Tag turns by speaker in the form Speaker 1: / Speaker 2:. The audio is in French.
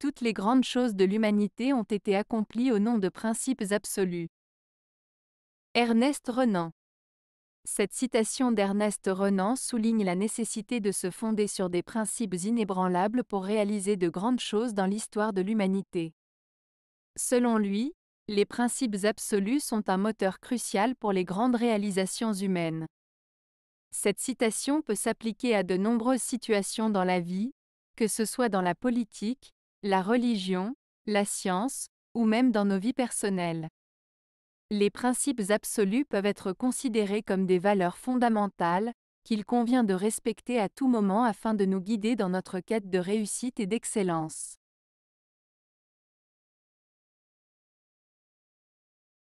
Speaker 1: Toutes les grandes choses de l'humanité ont été accomplies au nom de principes absolus. Ernest Renan Cette citation d'Ernest Renan souligne la nécessité de se fonder sur des principes inébranlables pour réaliser de grandes choses dans l'histoire de l'humanité. Selon lui, les principes absolus sont un moteur crucial pour les grandes réalisations humaines. Cette citation peut s'appliquer à de nombreuses situations dans la vie, que ce soit dans la politique, la religion, la science, ou même dans nos vies personnelles. Les principes absolus peuvent être considérés comme des valeurs fondamentales, qu'il convient de respecter à tout moment afin de nous guider dans notre quête de réussite et d'excellence.